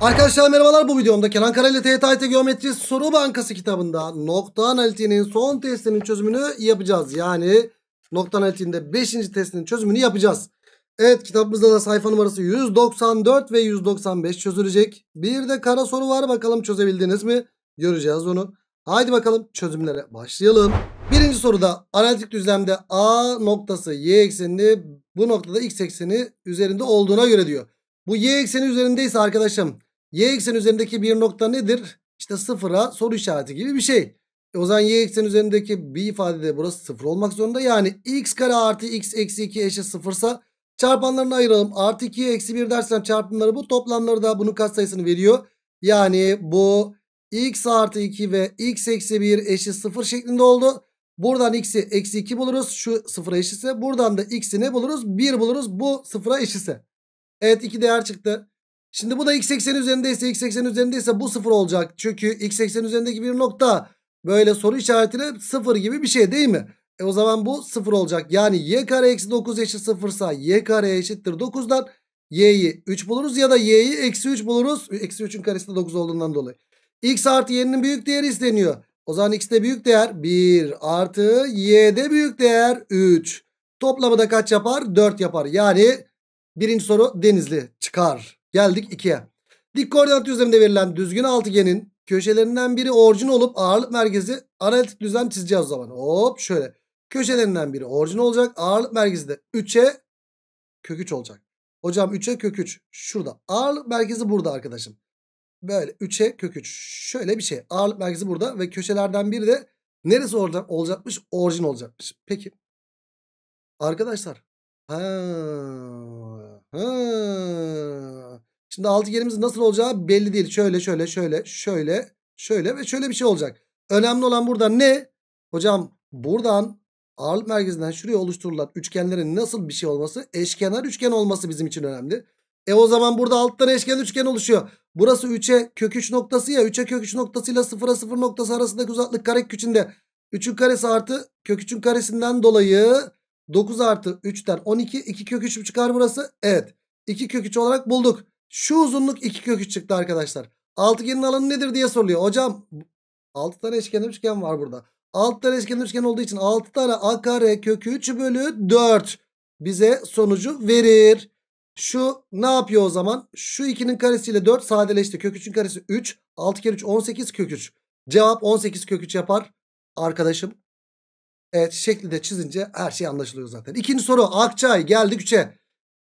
Arkadaşlar merhabalar bu videomda Kenan Kara ile TYT Geometri Soru Bankası kitabında nokta analitiğinin son testinin çözümünü yapacağız. Yani nokta analitiğinde 5. testinin çözümünü yapacağız. Evet kitabımızda da sayfa numarası 194 ve 195 çözülecek. Bir de kara soru var bakalım çözebildiniz mi? Göreceğiz onu. Haydi bakalım çözümlere başlayalım. Birinci soruda analitik düzlemde A noktası y eksenini bu noktada x ekseni üzerinde olduğuna göre diyor. Bu y ekseni üzerindeyse arkadaşım Y eksen üzerindeki bir nokta nedir? İşte sıfıra soru işareti gibi bir şey. E o zaman y eksen üzerindeki bir ifade de burası sıfır olmak zorunda. Yani x kare artı x eksi 2 eşit sıfırsa çarpanlarını ayıralım. Artı 2 eksi 1 dersen çarpımları bu toplamları da bunun sayısını veriyor. Yani bu x artı 2 ve x eksi 1 eşit sıfır şeklinde oldu. Buradan x'i eksi 2 buluruz. Şu sıfıra eşitse. Buradan da x'i ne buluruz? 1 buluruz. Bu sıfıra eşitse. Evet iki değer çıktı. Şimdi bu da x80 üzerindeyse x80 üzerindeyse bu 0 olacak. Çünkü x80 üzerindeki bir nokta böyle soru işaretiyle 0 gibi bir şey değil mi? E o zaman bu 0 olacak. Yani y kare eksi 9 eşit 0 ise y kare eşittir 9'dan y'yi 3 buluruz ya da y'yi eksi 3 buluruz. Eksi 3'ün karesi de 9 olduğundan dolayı. x artı y'nin büyük değeri isteniyor. O zaman x de büyük değer 1 artı y'de büyük değer 3. Toplamı da kaç yapar? 4 yapar. Yani birinci soru denizli çıkar. Geldik 2'ye. Dik koordinat düzleminde verilen düzgün altıgenin köşelerinden biri orijin olup ağırlık merkezi analitik düzlem çizeceğiz o zaman. Hop şöyle. Köşelerinden biri orijin olacak. Ağırlık merkezi de 3'e kök 3 olacak. Hocam 3'e kök 3 şurada. Ağırlık merkezi burada arkadaşım. Böyle 3'e kök 3 şöyle bir şey. Ağırlık merkezi burada ve köşelerden biri de neresi orada olacakmış? Orijin olacakmış. Peki. Arkadaşlar. Ha. Ha. Şimdi altıgenimiz nasıl olacağı belli değil. Şöyle şöyle şöyle şöyle şöyle ve şöyle bir şey olacak. Önemli olan burada ne? Hocam buradan ağırlık merkezinden şuraya oluşturulan üçgenlerin nasıl bir şey olması? Eşkenar üçgen olması bizim için önemli. E o zaman burada alttan eşkenar üçgen oluşuyor. Burası 3'e kök 3 noktası ya 3'e kök 3 noktasıyla 0'a 0 noktası arasındaki uzaklık kare küçünde 3'ün karesi artı kök 3'ün karesinden dolayı 9 artı 3'ten 12 2 kök 3 çıkar burası. Evet 2 kök 3 olarak bulduk. Şu uzunluk 2 kök 3 çıktı arkadaşlar. Altıgenin alanı nedir diye soruluyor. Hocam 6 tane eşkenar üçgen var burada. 6 tane eşkenar üçgen olduğu için 6 tane a kare kökü 3 bölü 4 bize sonucu verir. Şu ne yapıyor o zaman? Şu 2'nin karesiyle 4 sadeleşti. Kök 3'ün karesi 3. 6 kere 3 18 kök 3. Cevap 18 kök 3 yapar arkadaşım. Evet şekli de çizince her şey anlaşılıyor zaten. İkinci soru Akçay geldik 3'e.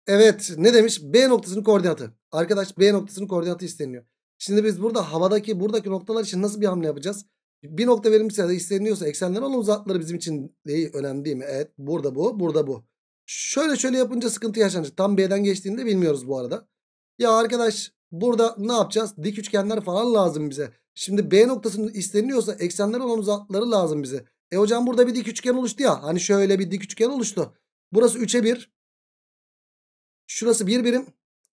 Evet ne demiş? B noktasının koordinatı. Arkadaş B noktasının koordinatı isteniyor. Şimdi biz burada havadaki buradaki noktalar için nasıl bir hamle yapacağız? Bir nokta verilmişse de isteniyorsa eksenler olan uzakları bizim için değil, önemli değil mi? Evet burada bu burada bu. Şöyle şöyle yapınca sıkıntı yaşanacak. Tam B'den geçtiğini de bilmiyoruz bu arada. Ya arkadaş burada ne yapacağız? Dik üçgenler falan lazım bize. Şimdi B noktasının isteniyorsa eksenler olan uzakları lazım bize. E hocam burada bir dik üçgen oluştu ya. Hani şöyle bir dik üçgen oluştu. Burası 3'e 1. Şurası 1 bir birim.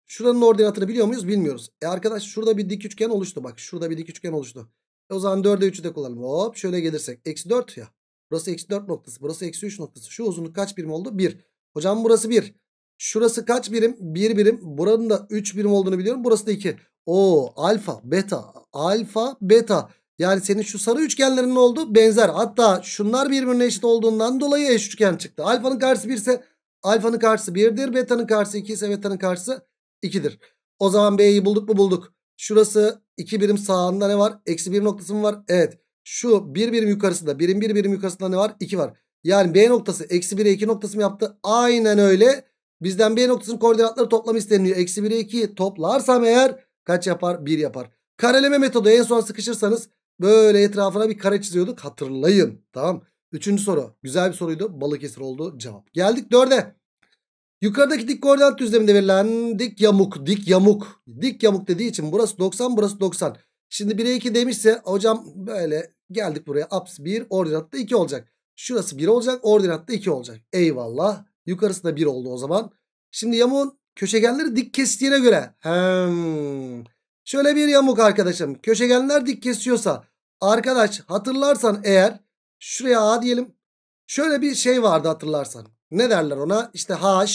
Şuranın ordinatını biliyor muyuz? Bilmiyoruz. E arkadaş şurada bir dik üçgen oluştu. Bak şurada bir dik üçgen oluştu. E o zaman 4'e 3'ü de kullanalım. Hop şöyle gelirsek. Eksi 4 ya. Burası eksi 4 noktası. Burası eksi 3 noktası. Şu uzunluk kaç birim oldu? 1. Hocam burası 1. Şurası kaç birim? 1 birim. Buranın da 3 birim olduğunu biliyorum. Burası da 2. O alfa, beta, alfa, beta. Yani senin şu sarı üçgenlerin ne oldu benzer. Hatta şunlar birbirine eşit olduğundan dolayı eş üçgen çıktı. Alfanın karşısı 1 ise alfanın karşısı 1'dir. Beta'nın karşısı 2 ise beta'nın karşısı 2'dir. O zaman B'yi bulduk mu bulduk. Şurası 2 birim sağında ne var? Eksi 1 noktası mı var? Evet. Şu 1 bir birim yukarısında birim 1 bir birim yukarısında ne var? 2 var. Yani B noktası eksi 1'e 2 noktası mı yaptı? Aynen öyle. Bizden B noktasının koordinatları toplamı isteniliyor. Eksi 1'e 2 toplarsam eğer kaç yapar? 1 yapar. Kareleme metodu en son sıkışırsanız böyle etrafına bir kare çiziyorduk. Hatırlayın. Tamam. Üçüncü soru. Güzel bir soruydu. Balıkesir oldu cevap. Geldik dörde. Yukarıdaki dik koordinat düzleminde verilen dik yamuk, dik yamuk, dik yamuk dediği için burası 90, burası 90. Şimdi 1'e 2 demişse hocam böyle geldik buraya. Aps 1, da 2 olacak. Şurası 1 olacak, ordinat da 2 olacak. Eyvallah. Yukarısı da 1 oldu o zaman. Şimdi yamuğun köşegenleri dik kestiğine göre. Hmm. Şöyle bir yamuk arkadaşım. Köşegenler dik kesiyorsa arkadaş hatırlarsan eğer şuraya A diyelim. Şöyle bir şey vardı hatırlarsan. Ne derler ona? İşte H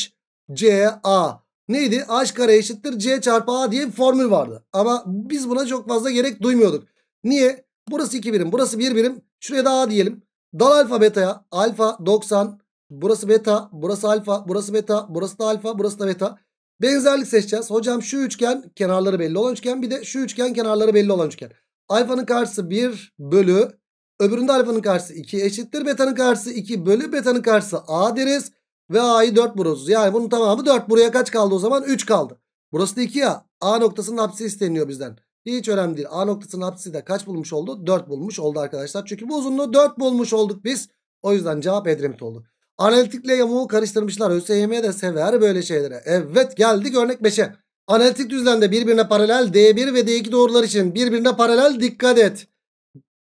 C A neydi? A kare eşittir C çarpı A diye bir formül vardı. Ama biz buna çok fazla gerek duymuyorduk. Niye? Burası 2 birim. Burası 1 bir birim. Şuraya da A diyelim. Dal alfa beta'ya. Alfa 90. Burası beta. Burası alfa. Burası beta. Burası da alfa. Burası da beta. Benzerlik seçeceğiz. Hocam şu üçgen kenarları belli olan üçgen. Bir de şu üçgen kenarları belli olan üçgen. Alfanın karşısı 1 bölü. Öbüründe alfanın karşısı 2 eşittir. Betanın karşısı 2 bölü. Betanın karşısı A deriz. Ve A'yı 4 burası. Yani bunun tamamı 4. Buraya kaç kaldı o zaman? 3 kaldı. Burası da 2 ya. A noktasının hapsi isteniyor bizden. Hiç önemli değil. A noktasının apsisi de kaç bulmuş oldu? 4 bulmuş oldu arkadaşlar. Çünkü bu uzunluğu 4 bulmuş olduk biz. O yüzden cevap Edremit oldu. Analitikle yamuğu karıştırmışlar. ÖSYM de sever böyle şeylere. Evet geldik örnek 5'e. Analitik düzlemde birbirine paralel D1 ve D2 doğrular için birbirine paralel dikkat et.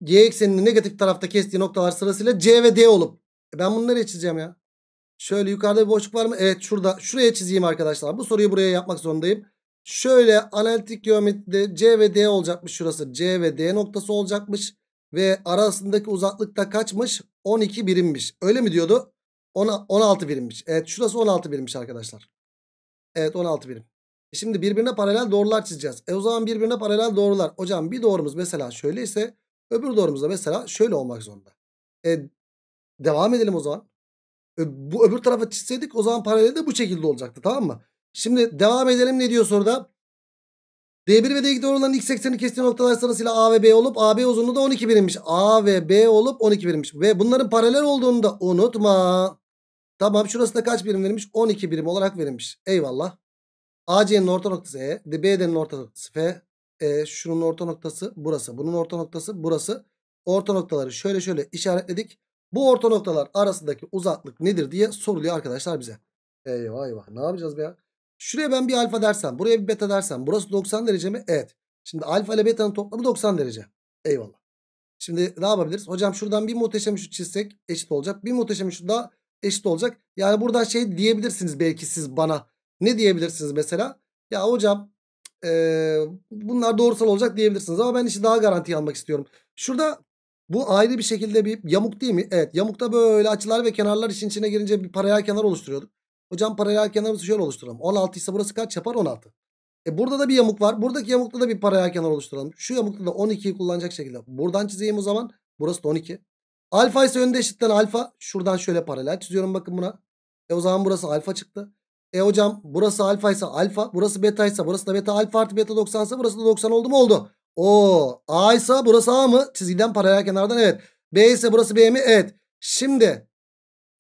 Y eksenini negatif tarafta kestiği noktalar sırasıyla C ve D olup. E ben bunları çizeceğim ya. Şöyle yukarıda bir boşluk var mı? Evet şurada. Şuraya çizeyim arkadaşlar. Bu soruyu buraya yapmak zorundayım. Şöyle analitik geometride C ve D olacakmış şurası. C ve D noktası olacakmış. Ve arasındaki uzaklıkta kaçmış? 12 birimmiş. Öyle mi diyordu? 16 birimmiş. Evet şurası 16 birimmiş arkadaşlar. Evet 16 birim. E şimdi birbirine paralel doğrular çizeceğiz. E o zaman birbirine paralel doğrular. Hocam bir doğrumuz mesela şöyle ise öbür doğrumuz da mesela şöyle olmak zorunda. E, devam edelim o zaman bu öbür tarafa çizseydik o zaman paralel de bu şekilde olacaktı tamam mı? Şimdi devam edelim ne diyor soruda? D1 ve D2 doğrularının x ekseni kestiği noktalar sırasıyla A ve B olup AB uzunluğu da 12 birimmiş. A ve B olup 12 birimmiş. Ve bunların paralel olduğunu da unutma. Tamam şurası da kaç birim verilmiş? 12 birim olarak verilmiş. Eyvallah. AC'nin orta noktası E. BD'nin orta noktası F. E, şunun orta noktası burası. Bunun orta noktası burası. Orta noktaları şöyle şöyle işaretledik. Bu orta noktalar arasındaki uzaklık nedir diye soruluyor arkadaşlar bize. Eyvah eyvah ne yapacağız be ya? Şuraya ben bir alfa dersem buraya bir beta dersem burası 90 derece mi? Evet. Şimdi alfa ile betanın toplamı 90 derece. Eyvallah. Şimdi ne yapabiliriz? Hocam şuradan bir muhteşem üçlü çizsek eşit olacak. Bir muhteşem üçlü daha eşit olacak. Yani buradan şey diyebilirsiniz belki siz bana. Ne diyebilirsiniz mesela? Ya hocam ee, bunlar doğrusal olacak diyebilirsiniz. Ama ben işi daha garanti almak istiyorum. Şurada bu ayrı bir şekilde bir yamuk değil mi? Evet yamukta böyle açılar ve kenarlar işin içine girince bir paralel kenar oluşturuyorduk. Hocam paralel kenarımızı şöyle oluşturalım. 16 ise burası kaç yapar? 16. E burada da bir yamuk var. Buradaki yamukta da bir paralel kenar oluşturalım. Şu yamukta da 12'yi kullanacak şekilde. Buradan çizeyim o zaman. Burası da 12. Alfa ise önde eşitten alfa. Şuradan şöyle paralel çiziyorum bakın buna. E o zaman burası alfa çıktı. E hocam burası alfa ise alfa. Burası beta ise burası da beta. Alfa artı beta 90 ise burası da 90 oldu mu? Oldu. O A ise burası A mı? Çizgiden paralel kenardan evet. B ise burası B mi? Evet. Şimdi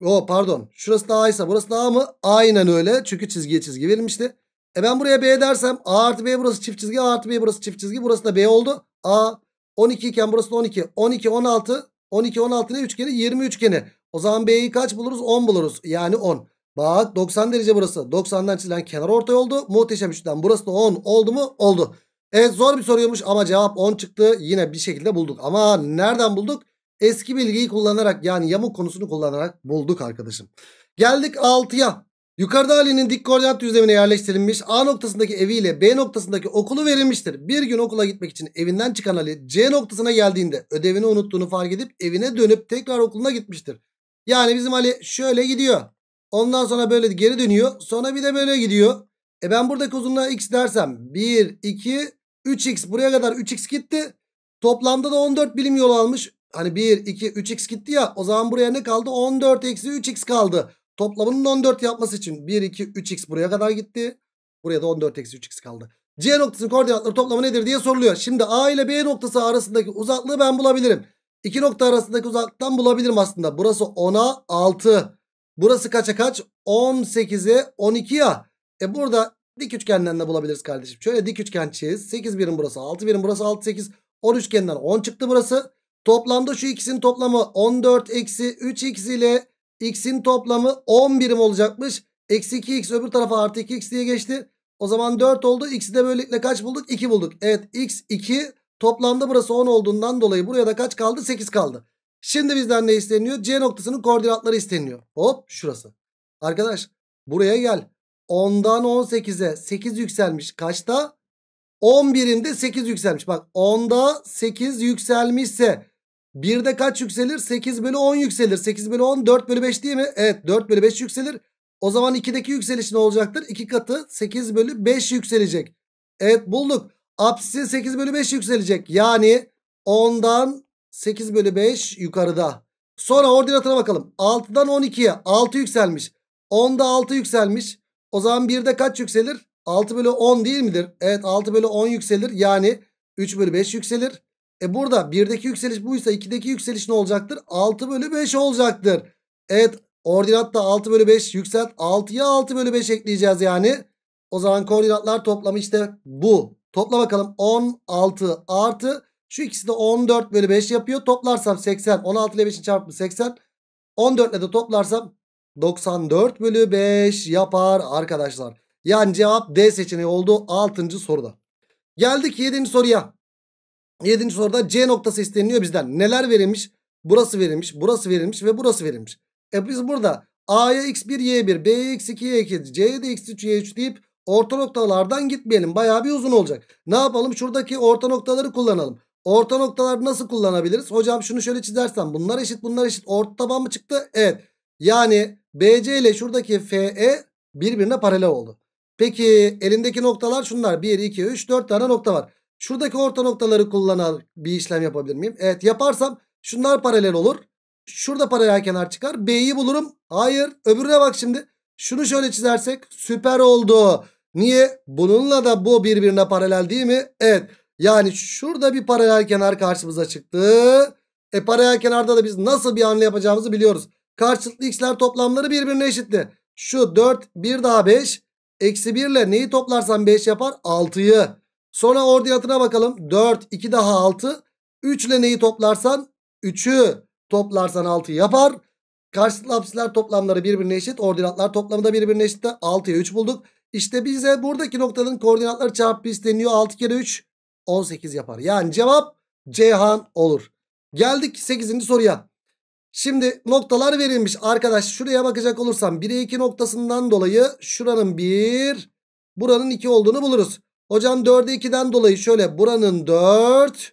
o pardon. Şurası da A ise burası da A mı? Aynen öyle. Çünkü çizgiye çizgi verilmişti. E ben buraya B dersem A artı B burası çift çizgi. A artı B burası çift çizgi. Burası da B oldu. A 12 iken burası da 12. 12 16. 12 16 ne üçgeni? 20 üçgeni. O zaman B'yi kaç buluruz? 10 buluruz. Yani 10. Bak 90 derece burası. 90'dan çizilen kenar ortay oldu. Muhteşem üçten. Burası da 10 oldu mu? Oldu. Evet zor bir soruymuş ama cevap 10 çıktı. Yine bir şekilde bulduk. Ama nereden bulduk? Eski bilgiyi kullanarak yani yamuk konusunu kullanarak bulduk arkadaşım. Geldik 6'ya. Yukarıda Ali'nin dik koordinat düzlemine yerleştirilmiş A noktasındaki eviyle B noktasındaki okulu verilmiştir. Bir gün okula gitmek için evinden çıkan Ali C noktasına geldiğinde ödevini unuttuğunu fark edip evine dönüp tekrar okuluna gitmiştir. Yani bizim Ali şöyle gidiyor. Ondan sonra böyle geri dönüyor. Sonra bir de böyle gidiyor. E ben buradaki uzunluğa x dersem 1, 2, 3x buraya kadar 3x gitti. Toplamda da 14 birim yol almış. Hani 1, 2, 3x gitti ya. O zaman buraya ne kaldı? 14 eksi 3x kaldı. Toplamının 14 yapması için 1, 2, 3x buraya kadar gitti. Buraya da 14 eksi 3x kaldı. C noktasının koordinatları toplamı nedir diye soruluyor. Şimdi A ile B noktası arasındaki uzaklığı ben bulabilirim. İki nokta arasındaki uzaklıktan bulabilirim aslında. Burası 10'a 6. Burası kaça kaç? 18'e 12 ya. E burada Dik üçgenden de bulabiliriz kardeşim. Şöyle dik üçgen çiz. 8 birim burası 6 birim burası 6 8. 10 üçgenden 10 çıktı burası. Toplamda şu ikisinin toplamı 14 eksi 3x ile x'in toplamı 10 birim olacakmış. Eksi 2x öbür tarafa artı 2x diye geçti. O zaman 4 oldu. X'i de böylelikle kaç bulduk? 2 bulduk. Evet x 2 toplamda burası 10 olduğundan dolayı buraya da kaç kaldı? 8 kaldı. Şimdi bizden ne isteniyor? C noktasının koordinatları isteniyor. Hop şurası. Arkadaş buraya gel. 10'dan 18'e 8 yükselmiş. Kaçta? 11'inde 8 yükselmiş. Bak 10'da 8 yükselmişse 1'de kaç yükselir? 8 bölü 10 yükselir. 8 bölü 10 4 bölü 5 değil mi? Evet 4 bölü 5 yükselir. O zaman 2'deki yükseliş ne olacaktır? 2 katı 8 bölü 5 yükselecek. Evet bulduk. Apsisin 8 bölü 5 yükselecek. Yani 10'dan 8 bölü 5 yukarıda. Sonra ordinatına bakalım. 6'dan 12'ye 6 yükselmiş. 10'da 6 yükselmiş. O zaman 1'de kaç yükselir? 6 bölü 10 değil midir? Evet 6 bölü 10 yükselir. Yani 3 bölü 5 yükselir. E burada 1'deki yükseliş buysa 2'deki yükseliş ne olacaktır? 6 bölü 5 olacaktır. Evet ordinatta 6 bölü 5 yükselt. 6'ya 6 bölü 5 ekleyeceğiz yani. O zaman koordinatlar toplamı işte bu. Topla bakalım 16 artı şu ikisi de 14 bölü 5 yapıyor. Toplarsam 80 16 ile 5'in çarpımı 80. 14 ile de toplarsam 94 bölü 5 yapar arkadaşlar. Yani cevap D seçeneği oldu 6. soruda. Geldik 7. soruya. 7. soruda C noktası isteniliyor bizden. Neler verilmiş? Burası verilmiş, burası verilmiş ve burası verilmiş. E biz burada A'ya x1, y1, B'ye x2, y2, C'ye de x3, y3 deyip orta noktalardan gitmeyelim. Bayağı bir uzun olacak. Ne yapalım? Şuradaki orta noktaları kullanalım. Orta noktalar nasıl kullanabiliriz? Hocam şunu şöyle çizersem bunlar eşit bunlar eşit. Orta taban mı çıktı? Evet. Yani BC ile şuradaki FE birbirine paralel oldu. Peki elindeki noktalar şunlar. 1, 2, 3, 4 tane nokta var. Şuradaki orta noktaları kullanarak bir işlem yapabilir miyim? Evet yaparsam şunlar paralel olur. Şurada paralel kenar çıkar. B'yi bulurum. Hayır. Öbürüne bak şimdi. Şunu şöyle çizersek süper oldu. Niye? Bununla da bu birbirine paralel değil mi? Evet. Yani şurada bir paralel kenar karşımıza çıktı. E paralel kenarda da biz nasıl bir hamle yapacağımızı biliyoruz. Karşılıklı x'ler toplamları birbirine eşitti. Şu 4 1 daha 5. Eksi 1 ile neyi toplarsan 5 yapar? 6'yı. Sonra ordiyatına bakalım. 4 2 daha 6. 3 ile neyi toplarsan 3'ü toplarsan 6 yapar. Karşılıklı apsiler toplamları birbirine eşit. Ordinatlar toplamı da birbirine eşit. 6'ya 3 bulduk. İşte bize buradaki noktanın koordinatları çarpı isteniyor. 6 kere 3 18 yapar. Yani cevap Cihan olur. Geldik 8. soruya. Şimdi noktalar verilmiş arkadaş. Şuraya bakacak olursam 1'e 2 noktasından dolayı şuranın 1 buranın 2 olduğunu buluruz. Hocam 4'e 2'den dolayı şöyle buranın 4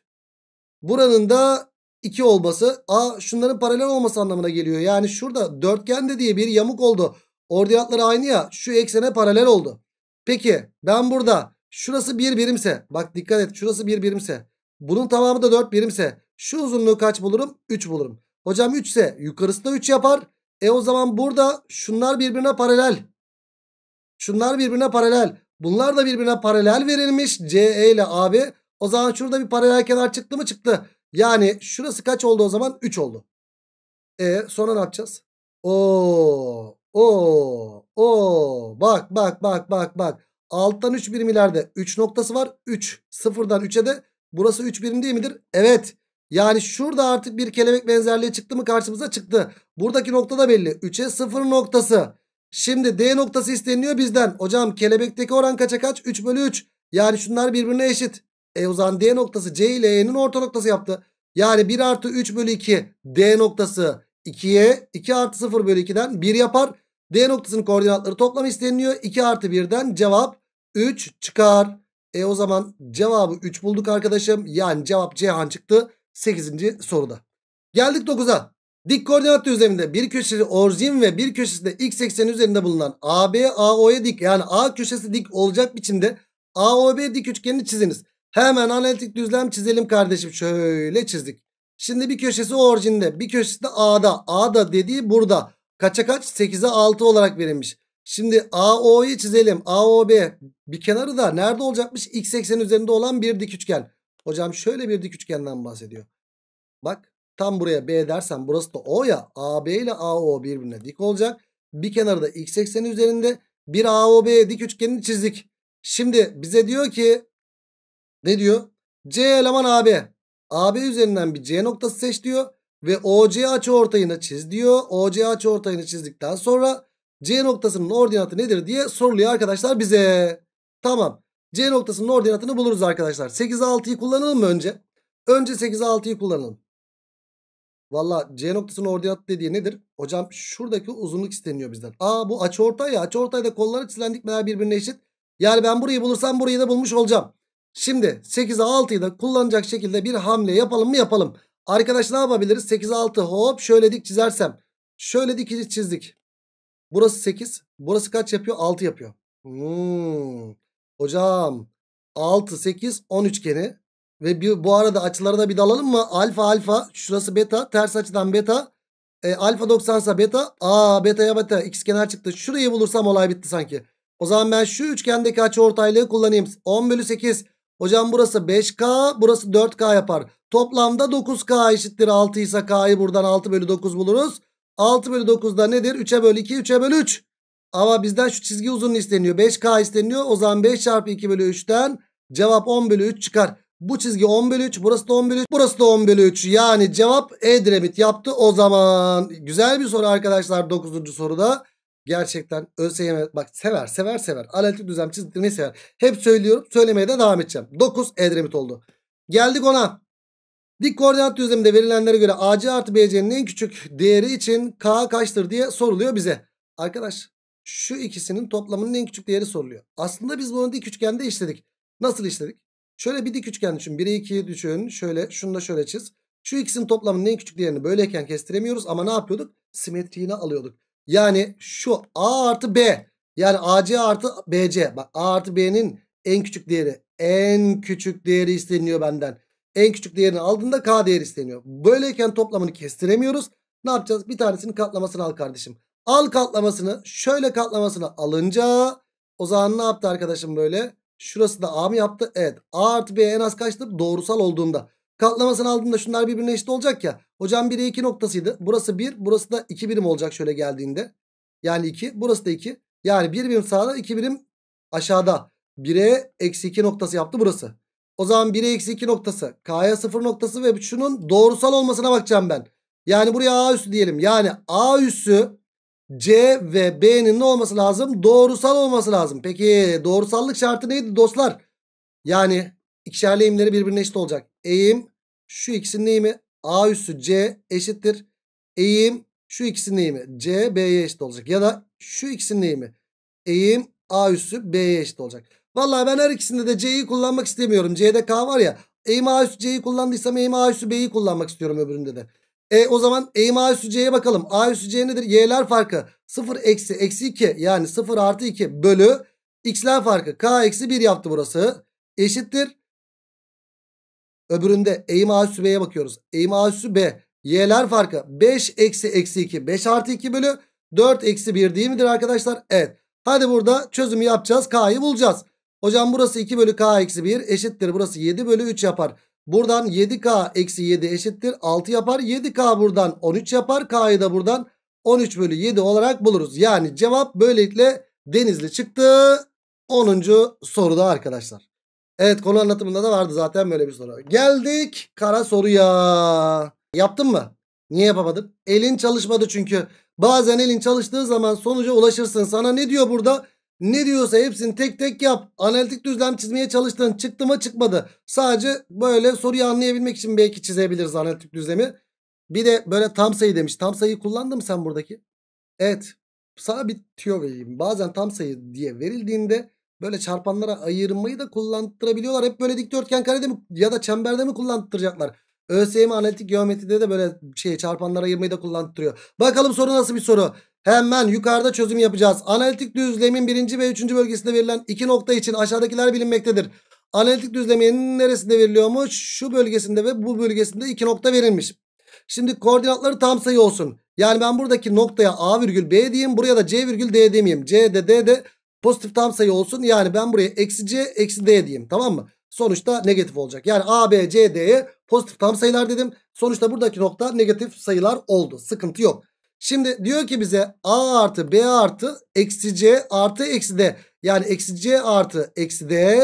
buranın da 2 olması. A şunların paralel olması anlamına geliyor. Yani şurada de diye bir yamuk oldu. Ordinatları aynı ya şu eksene paralel oldu. Peki ben burada şurası 1 bir birimse bak dikkat et şurası 1 bir birimse bunun tamamı da 4 birimse şu uzunluğu kaç bulurum? 3 bulurum. Hocam 3 ise yukarısı 3 yapar. E o zaman burada şunlar birbirine paralel. Şunlar birbirine paralel. Bunlar da birbirine paralel verilmiş. CE ile AB. O zaman şurada bir paralel kenar çıktı mı çıktı. Yani şurası kaç oldu o zaman? 3 oldu. E sonra ne yapacağız? Oo, o, o. Bak bak bak bak bak. Alttan 3 birim ileride 3 noktası var. 3 sıfırdan 3'e de burası 3 birim değil midir? Evet. Yani şurada artık bir kelebek benzerliği çıktı mı karşımıza çıktı. Buradaki nokta da belli. 3'e 0 noktası. Şimdi D noktası isteniyor bizden. Hocam kelebekteki oran kaça kaç? 3 bölü 3. Yani şunlar birbirine eşit. E o zaman D noktası C ile E'nin orta noktası yaptı. Yani 1 artı 3 bölü 2 D noktası 2'ye 2 artı 0 bölü 2'den 1 yapar. D noktasının koordinatları toplam isteniyor. 2 artı 1'den cevap 3 çıkar. E o zaman cevabı 3 bulduk arkadaşım. Yani cevap C han çıktı. 8. soruda. Geldik 9'a. Dik koordinat düzleminde bir köşesi orijin ve bir köşesi de x ekseni üzerinde bulunan AB AO'ya dik yani A köşesi dik olacak biçimde AOB dik üçgenini çiziniz. Hemen analitik düzlem çizelim kardeşim. Şöyle çizdik. Şimdi bir köşesi orijinde bir köşesi de A'da. A'da dediği burada. Kaça kaç? 8'e 6 olarak verilmiş. Şimdi AO'yu çizelim. AOB bir kenarı da nerede olacakmış? X ekseni üzerinde olan bir dik üçgen. Hocam şöyle bir dik üçgenden bahsediyor. Bak tam buraya B dersen burası da O ya. AB ile AO birbirine dik olacak. Bir kenarı da x ekseni üzerinde bir AOB dik üçgenini çizdik. Şimdi bize diyor ki ne diyor? C eleman AB. AB üzerinden bir C noktası seç diyor ve OC açıortayını çiz diyor. OC açıortayını çizdikten sonra C noktasının ordinatı nedir diye soruluyor arkadaşlar bize. Tamam. C noktasının ordinatını buluruz arkadaşlar. 8'e 6'yı kullanalım mı önce? Önce 8'e 6'yı kullanalım. Valla C noktasının ordinatı dediği nedir? Hocam şuradaki uzunluk isteniyor bizden. Aa bu ortay ya. ortayda kolları çizilen dikmeler birbirine eşit. Yani ben burayı bulursam burayı da bulmuş olacağım. Şimdi 8'e 6'yı da kullanacak şekilde bir hamle yapalım mı yapalım. Arkadaş ne yapabiliriz? 8'e 6 hop şöyle dik çizersem. Şöyle dik çizdik. Burası 8. Burası kaç yapıyor? 6 yapıyor. Hmm. Hocam 6 8 10 üçgeni ve bir, bu arada açılara da bir dalalım mı? Alfa alfa şurası beta ters açıdan beta. E, alfa 90 ise beta. Aa beta'ya beta x kenar çıktı. Şurayı bulursam olay bitti sanki. O zaman ben şu üçgendeki açı ortaylığı kullanayım. 10 bölü 8. Hocam burası 5K burası 4K yapar. Toplamda 9K eşittir 6 ise K'yı buradan 6 bölü 9 buluruz. 6 bölü 9 da nedir? 3'e bölü 2 3'e bölü 3. Ama bizden şu çizgi uzunluğu isteniyor. 5K isteniyor. O zaman 5 çarpı 2 bölü 3'ten cevap 10 bölü 3 çıkar. Bu çizgi 10 bölü 3. Burası da 10 bölü 3. Burası da 10 bölü 3. Yani cevap Edremit yaptı. O zaman güzel bir soru arkadaşlar 9. soruda. Gerçekten ÖSYM bak sever sever sever. Analitik düzlem çizdirmeyi sever. Hep söylüyorum. Söylemeye de devam edeceğim. 9 Edremit oldu. Geldik ona. Dik koordinat düzleminde verilenlere göre AC artı BC'nin en küçük değeri için K kaçtır diye soruluyor bize. Arkadaş şu ikisinin toplamının en küçük değeri soruluyor. Aslında biz bunu dik üçgende işledik. Nasıl işledik? Şöyle bir dik üçgen düşün. 1'e 2'yi düşün. Şöyle şunu da şöyle çiz. Şu ikisinin toplamının en küçük değerini böyleyken kestiremiyoruz ama ne yapıyorduk? Simetriğini alıyorduk. Yani şu A artı B yani AC artı BC. Bak A artı B'nin en küçük değeri en küçük değeri isteniyor benden. En küçük değerini aldığında K değeri isteniyor. Böyleyken toplamını kestiremiyoruz. Ne yapacağız? Bir tanesinin katlamasını al kardeşim. Al katlamasını şöyle katlamasını alınca o zaman ne yaptı arkadaşım böyle? Şurası da A mı yaptı? Evet. A artı B en az kaçtır? Doğrusal olduğunda. Katlamasını aldığında şunlar birbirine eşit olacak ya. Hocam 1'e 2 noktasıydı. Burası 1. Burası da 2 birim olacak şöyle geldiğinde. Yani 2. Burası da 2. Yani 1 birim sağda 2 birim aşağıda. 1'e eksi 2 noktası yaptı burası. O zaman 1'e eksi 2 noktası. K'ya 0 noktası ve şunun doğrusal olmasına bakacağım ben. Yani buraya A üssü diyelim. Yani A üssü C ve B'nin ne olması lazım? Doğrusal olması lazım. Peki doğrusallık şartı neydi dostlar? Yani ikişerli eğimleri birbirine eşit olacak. Eğim şu ikisinin eğimi A üssü C eşittir. Eğim şu ikisinin eğimi C B'ye eşit olacak. Ya da şu ikisinin eğimi eğim A üssü B'ye eşit olacak. Vallahi ben her ikisinde de C'yi kullanmak istemiyorum. C'de K var ya. Eğim A üssü C'yi kullandıysam eğim A üssü B'yi kullanmak istiyorum öbüründe de. E o zaman eğim A üssü C'ye bakalım. A üssü C nedir? Y'ler farkı 0 eksi eksi 2 yani 0 artı 2 bölü x'ler farkı. K eksi 1 yaptı burası. Eşittir. Öbüründe eğim A üssü B'ye bakıyoruz. Eğim A üssü B. Y'ler farkı 5 eksi eksi 2. 5 artı 2 bölü 4 eksi 1 değil midir arkadaşlar? Evet. Hadi burada çözümü yapacağız. K'yı bulacağız. Hocam burası 2 bölü K eksi 1 eşittir. Burası 7 bölü 3 yapar. Buradan 7K eksi 7 eşittir 6 yapar. 7K buradan 13 yapar. K'yı da buradan 13 bölü 7 olarak buluruz. Yani cevap böylelikle Denizli çıktı. 10. soruda arkadaşlar. Evet konu anlatımında da vardı zaten böyle bir soru. Geldik kara soruya. Yaptın mı? Niye yapamadın? Elin çalışmadı çünkü. Bazen elin çalıştığı zaman sonuca ulaşırsın. Sana ne diyor burada? Burada. Ne diyorsa hepsini tek tek yap. Analitik düzlem çizmeye çalıştın. Çıktı mı çıkmadı. Sadece böyle soruyu anlayabilmek için belki çizebiliriz analitik düzlemi. Bir de böyle tam sayı demiş. Tam sayıyı kullandın mı sen buradaki? Evet. Sana bir tüyo vereyim. Bazen tam sayı diye verildiğinde böyle çarpanlara ayırmayı da kullandırabiliyorlar. Hep böyle dikdörtgen karede mi ya da çemberde mi kullandıracaklar? ÖSYM analitik geometride de böyle şey çarpanlara ayırmayı da kullandırıyor. Bakalım soru nasıl bir soru? Hemen yukarıda çözüm yapacağız. Analitik düzlemin birinci ve üçüncü bölgesinde verilen iki nokta için aşağıdakiler bilinmektedir. Analitik düzlemin neresinde veriliyormuş? Şu bölgesinde ve bu bölgesinde iki nokta verilmiş. Şimdi koordinatları tam sayı olsun. Yani ben buradaki noktaya A virgül B diyeyim. Buraya da C virgül D demeyeyim. C de D de pozitif tam sayı olsun. Yani ben buraya eksi C eksi D diyeyim. Tamam mı? Sonuçta negatif olacak. Yani A, B, C, D'ye pozitif tam sayılar dedim. Sonuçta buradaki nokta negatif sayılar oldu. Sıkıntı yok. Şimdi diyor ki bize a artı b artı eksi c artı eksi d. Yani eksi c artı eksi d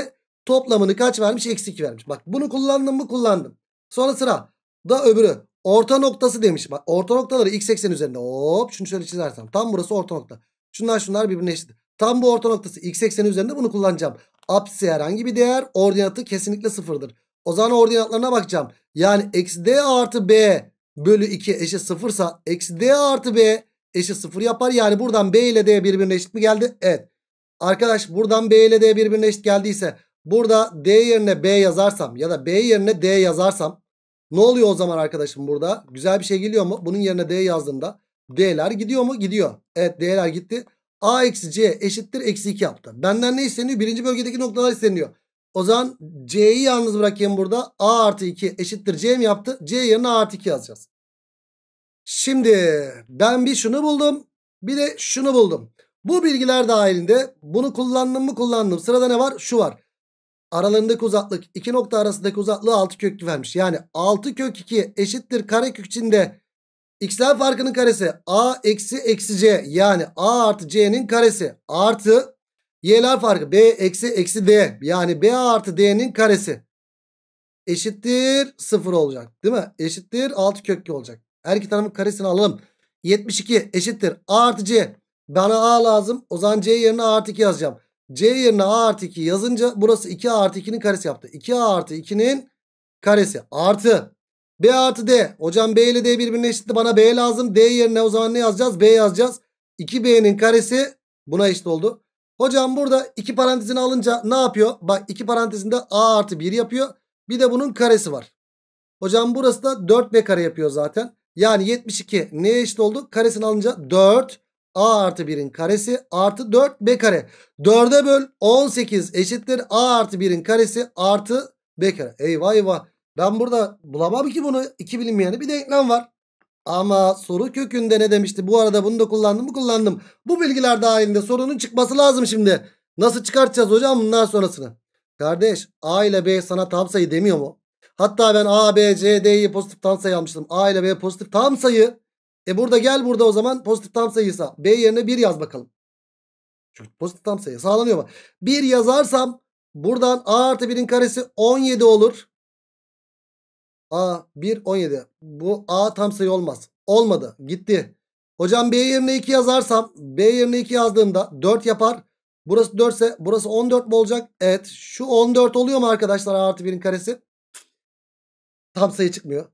toplamını kaç vermiş? Eksi 2 vermiş. Bak bunu kullandım mı kullandım. Sonra sıra da öbürü. Orta noktası demiş. Bak orta noktaları x eksen üzerinde. Hop şunu şöyle çizersem. Tam burası orta nokta. Şunlar şunlar birbirine eşit. Tam bu orta noktası x ekseni üzerinde bunu kullanacağım. Apsisi herhangi bir değer. Ordinatı kesinlikle sıfırdır. O zaman ordinatlarına bakacağım. Yani eksi d artı b bölü 2 eşit 0 sa eksi D artı B eşit 0 yapar. Yani buradan B ile D birbirine eşit mi geldi? Evet. Arkadaş buradan B ile D birbirine eşit geldiyse burada D yerine B yazarsam ya da B yerine D yazarsam ne oluyor o zaman arkadaşım burada? Güzel bir şey geliyor mu? Bunun yerine D yazdığımda D'ler gidiyor mu? Gidiyor. Evet D'ler gitti. A eksi C eşittir eksi 2 yaptı. Benden ne isteniyor? Birinci bölgedeki noktalar isteniyor. O zaman C'yi yalnız bırakayım burada. A artı 2 eşittir C mi yaptı? C yerine A artı 2 yazacağız. Şimdi ben bir şunu buldum. Bir de şunu buldum. Bu bilgiler dahilinde bunu kullandım mı kullandım. Sırada ne var? Şu var. Aralarındaki uzaklık iki nokta arasındaki uzaklığı 6 kök vermiş. Yani 6 kök 2 eşittir karekök içinde x'ler farkının karesi a eksi eksi c yani a artı c'nin karesi artı Y'ler farkı B eksi eksi D. Yani B artı D'nin karesi. Eşittir 0 olacak. Değil mi? Eşittir 6 köklü olacak. Her iki tarafın karesini alalım. 72 eşittir A artı C. Bana A lazım. O zaman C yerine A artı 2 yazacağım. C yerine A artı 2 yazınca burası 2 artı 2'nin karesi yaptı. 2 artı 2'nin karesi artı B artı D. Hocam B ile D birbirine eşitti. Bana B lazım. D yerine o zaman ne yazacağız? B yazacağız. 2B'nin karesi buna eşit oldu. Hocam burada iki parantezini alınca ne yapıyor? Bak iki parantezinde a artı 1 yapıyor. Bir de bunun karesi var. Hocam burası da 4b kare yapıyor zaten. Yani 72 neye eşit oldu? Karesini alınca 4 a artı 1'in karesi artı 4 b kare. 4'e böl 18 eşittir a artı 1'in karesi artı b kare. Eyvah eyvah. Ben burada bulamam ki bunu. iki bilinmeyeni bir denklem var. Ama soru kökünde ne demişti? Bu arada bunu da kullandım mı? Kullandım. Bu bilgiler dahilinde sorunun çıkması lazım şimdi. Nasıl çıkartacağız hocam bundan sonrasını? Kardeş A ile B sana tam sayı demiyor mu? Hatta ben A, B, C, D'yi pozitif tam sayı almıştım. A ile B pozitif tam sayı. E burada gel burada o zaman pozitif tam sayıysa B yerine 1 yaz bakalım. Çünkü pozitif tam sayı sağlanıyor mu? 1 yazarsam buradan A artı 1'in karesi 17 olur. A 1 17. Bu A tam sayı olmaz. Olmadı. Gitti. Hocam B yerine 2 yazarsam B yerine 2 yazdığımda 4 yapar. Burası 4 ise burası 14 mu olacak? Evet. Şu 14 oluyor mu arkadaşlar A artı 1'in karesi? Tam sayı çıkmıyor.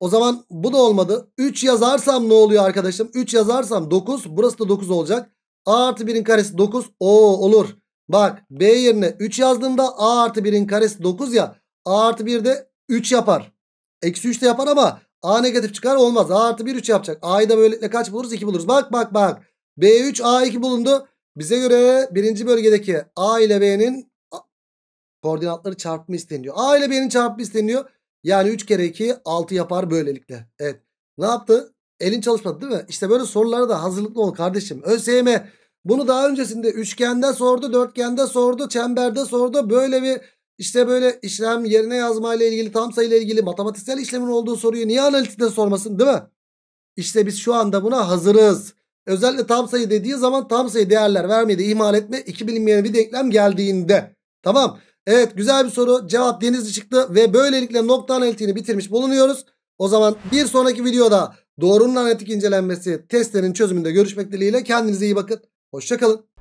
O zaman bu da olmadı. 3 yazarsam ne oluyor arkadaşım? 3 yazarsam 9. Burası da 9 olacak. A artı 1'in karesi 9. Oo olur. Bak B yerine 3 yazdığımda A artı 1'in karesi 9 ya. A artı 1 de 3 yapar. Eksi 3 de yapar ama A negatif çıkar olmaz. A artı 1 3 yapacak. A'yı da böylelikle kaç buluruz? 2 buluruz. Bak bak bak. B3 A2 bulundu. Bize göre birinci bölgedeki A ile B'nin koordinatları çarpımı isteniyor. A ile B'nin çarpımı isteniyor. Yani 3 kere 2 6 yapar böylelikle. Evet. Ne yaptı? Elin çalışmadı değil mi? İşte böyle sorulara da hazırlıklı ol kardeşim. ÖSYM bunu daha öncesinde üçgende sordu, dörtgende sordu, çemberde sordu. Böyle bir işte böyle işlem yerine yazma ile ilgili tam sayı ile ilgili matematiksel işlemin olduğu soruyu niye analitikte sormasın değil mi? İşte biz şu anda buna hazırız. Özellikle tam sayı dediği zaman tam sayı değerler vermeyi ihmal etme. İki bilinmeyen bir denklem geldiğinde. Tamam. Evet güzel bir soru. Cevap denizli çıktı ve böylelikle nokta analitiğini bitirmiş bulunuyoruz. O zaman bir sonraki videoda doğrunun analitik incelenmesi testlerin çözümünde görüşmek dileğiyle. Kendinize iyi bakın. Hoşçakalın.